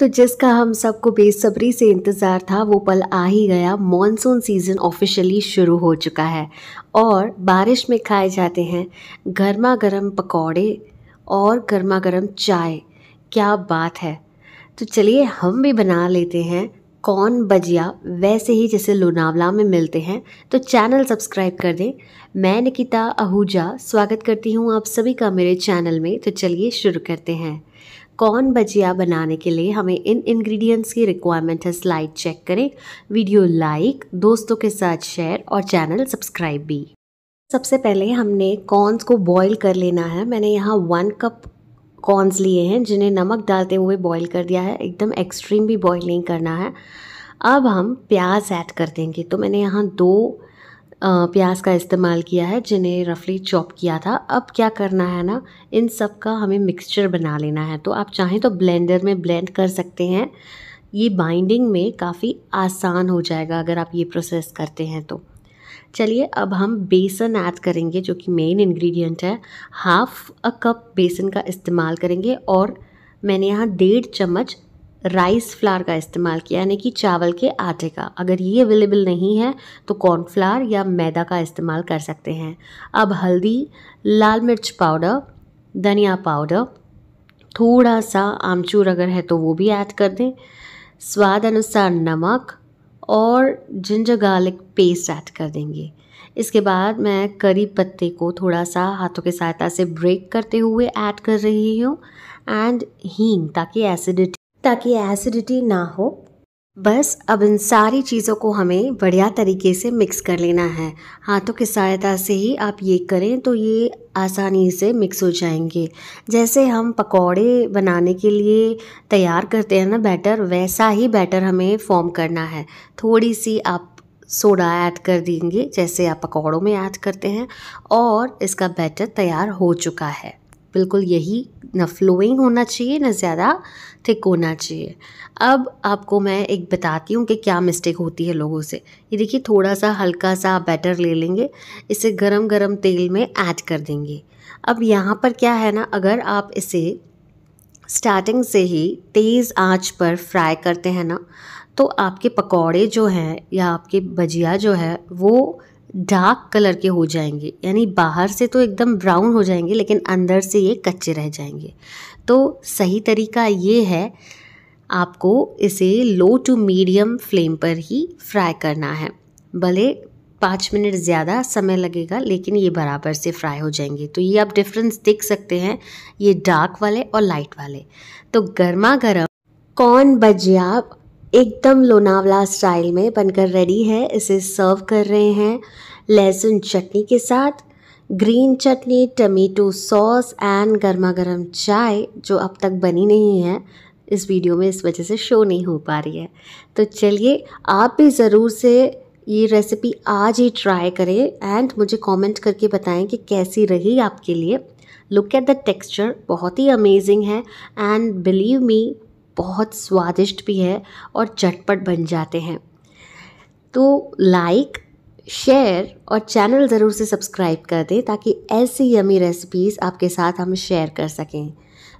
तो जिसका हम सबको बेसब्री से इंतज़ार था वो पल आ ही गया मॉनसून सीज़न ऑफिशियली शुरू हो चुका है और बारिश में खाए जाते हैं गर्मा गर्म पकौड़े और गर्मा गर्म चाय क्या बात है तो चलिए हम भी बना लेते हैं कौन बजिया वैसे ही जैसे लोनावला में मिलते हैं तो चैनल सब्सक्राइब कर दें मैं निकिता आहूजा स्वागत करती हूँ आप सभी का मेरे चैनल में तो चलिए शुरू करते हैं कॉर्न भजिया बनाने के लिए हमें इन इंग्रेडिएंट्स की रिक्वायरमेंट है स्लाइड चेक करें वीडियो लाइक दोस्तों के साथ शेयर और चैनल सब्सक्राइब भी सबसे पहले हमने कॉर्नस को बॉईल कर लेना है मैंने यहाँ वन कप कॉर्नस लिए हैं जिन्हें नमक डालते हुए बॉईल कर दिया है एकदम एक्सट्रीम भी बॉईल नहीं करना है अब हम प्याज ऐड कर देंगे तो मैंने यहाँ दो प्याज का इस्तेमाल किया है जिन्हें रफली चॉप किया था अब क्या करना है ना इन सब का हमें मिक्सचर बना लेना है तो आप चाहें तो ब्लेंडर में ब्लेंड कर सकते हैं ये बाइंडिंग में काफ़ी आसान हो जाएगा अगर आप ये प्रोसेस करते हैं तो चलिए अब हम बेसन ऐड करेंगे जो कि मेन इंग्रेडिएंट है हाफ अ कप बेसन का इस्तेमाल करेंगे और मैंने यहाँ डेढ़ चम्मच राइस फ्लार का इस्तेमाल किया यानी कि चावल के आटे का अगर ये अवेलेबल नहीं है तो कॉर्नफ्लार या मैदा का इस्तेमाल कर सकते हैं अब हल्दी लाल मिर्च पाउडर धनिया पाउडर थोड़ा सा आमचूर अगर है तो वो भी ऐड कर दें स्वाद अनुसार नमक और जिंजर गार्लिक पेस्ट ऐड कर देंगे इसके बाद मैं करी पत्ते को थोड़ा सा हाथों के सहायता से ब्रेक करते हुए ऐड कर रही हूँ एंड हींग ताकि एसिडिटी ताकि एसिडिटी ना हो बस अब इन सारी चीज़ों को हमें बढ़िया तरीके से मिक्स कर लेना है हाथों की सहायता से ही आप ये करें तो ये आसानी से मिक्स हो जाएंगे जैसे हम पकोड़े बनाने के लिए तैयार करते हैं ना बैटर वैसा ही बैटर हमें फॉर्म करना है थोड़ी सी आप सोडा ऐड कर देंगे जैसे आप पकौड़ों में ऐड करते हैं और इसका बैटर तैयार हो चुका है बिल्कुल यही ना फ्लोइंग होना चाहिए ना ज़्यादा थिक होना चाहिए अब आपको मैं एक बताती हूँ कि क्या मिस्टेक होती है लोगों से ये देखिए थोड़ा सा हल्का सा बैटर ले लेंगे इसे गरम गरम तेल में ऐड कर देंगे अब यहाँ पर क्या है ना अगर आप इसे स्टार्टिंग से ही तेज़ आंच पर फ्राई करते हैं ना तो आपके पकौड़े जो हैं या आपके भजिया जो है वो डार्क कलर के हो जाएंगे यानी बाहर से तो एकदम ब्राउन हो जाएंगे लेकिन अंदर से ये कच्चे रह जाएंगे तो सही तरीका ये है आपको इसे लो टू मीडियम फ्लेम पर ही फ्राई करना है भले पाँच मिनट ज़्यादा समय लगेगा लेकिन ये बराबर से फ्राई हो जाएंगे तो ये आप डिफरेंस देख सकते हैं ये डार्क वाले और लाइट वाले तो गर्मा गर्म कौन बजिया एकदम लोनावला स्टाइल में बनकर रेडी है इसे सर्व कर रहे हैं लहसुन चटनी के साथ ग्रीन चटनी टमेटो सॉस एंड गर्मा गर्म चाय जो अब तक बनी नहीं है इस वीडियो में इस वजह से शो नहीं हो पा रही है तो चलिए आप भी ज़रूर से ये रेसिपी आज ही ट्राई करें एंड मुझे कमेंट करके बताएं कि कैसी रही आपके लिए लुक एट द टेक्सचर बहुत ही अमेजिंग है एंड बिलीव मी बहुत स्वादिष्ट भी है और चटपट बन जाते हैं तो लाइक शेयर और चैनल ज़रूर से सब्सक्राइब कर दें ताकि ऐसी यमी रेसिपीज़ आपके साथ हम शेयर कर सकें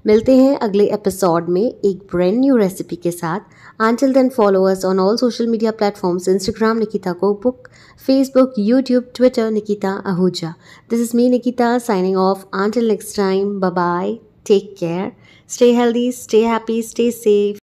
मिलते हैं अगले एपिसोड में एक ब्रैंड न्यू रेसिपी के साथ until then followers on all social media platforms Instagram Nikita cookbook Facebook YouTube Twitter Nikita Ahuja this is me Nikita signing off until next time bye Take care. Stay healthy, stay happy, stay safe.